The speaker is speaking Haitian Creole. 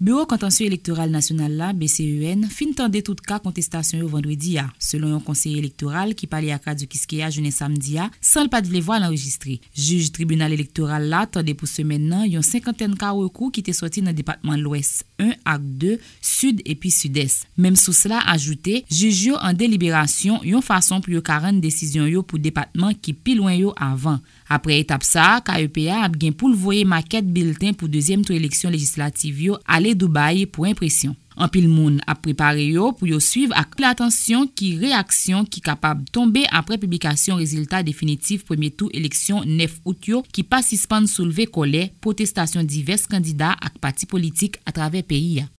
Bureau kontensyon elektoral nasyonal la, BCUN, e fin tande tout ka kontestasyon yo vendredi ya. Selon yon konseye elektoral ki pali akad yo kiske ya jounen samdi ya, san l pa dvle vo al enregistri. Juj tribunal elektoral la, tande pou semen nan, yon 50en ka wakou ki te swati nan departman lwes, 1 ak 2 sud epi sudes. Mem sou cela ajoute, juj yo an deliberasyon yon fason pou yo karen desisyon yo pou departman ki pilwen yo avan. Apre etap sa, KEPA ap gen pou l voye maket bilten pou deuxième tou eleksyon legislativ yo ale Dubaie pou impresyon. An pil moun ap prepare yo pou yo suiv ak l'atensyon ki reaksyon ki kapab tombe apre publikasyon rezultat definitif premye tou eleksyon 9 out yo ki pasispan souleve kole protestasyon divers kandida ak pati politik atrave peyi ya.